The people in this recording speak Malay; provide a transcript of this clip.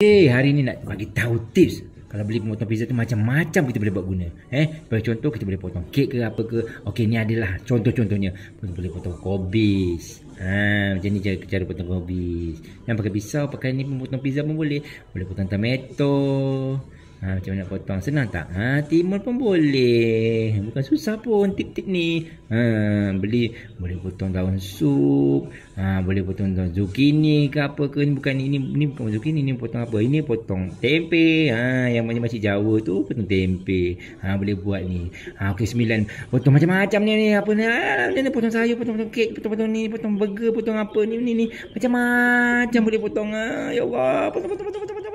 Okay, eh, hari ni nak bagi tahu tips kalau beli pemotong pizza tu macam-macam kita boleh buat guna. Eh, sebagai contoh kita boleh potong kek ke apa ke. Okey, ni adalah contoh-contohnya. Kita boleh potong kobis. Ha, macam ni cara, cara potong kobis. Yang pakai pisau, pakai ni pemotong pizza pun boleh. Boleh potong tomato. Ha, macam nak potong senang tak? Ha, timur pun boleh. Bukan susah pun tip-tip ni. Ha, beli boleh potong daun sup. Ha, boleh potong daun zucchini ke apa ke ni bukan ini ni bukan zucchini ni potong apa? Ini potong tempe. Ha, yang macam macam Jawa tu potong tempe. Ha, boleh buat ni. Ha, okey sembilan. Potong macam-macam ni ni apa ni? Ha, ni potong sayur, potong potong kek, potong potong ni, potong burger, potong apa ni ni ni. Macam-macam boleh potong. Ha, ya Allah, potong potong potong potong. potong.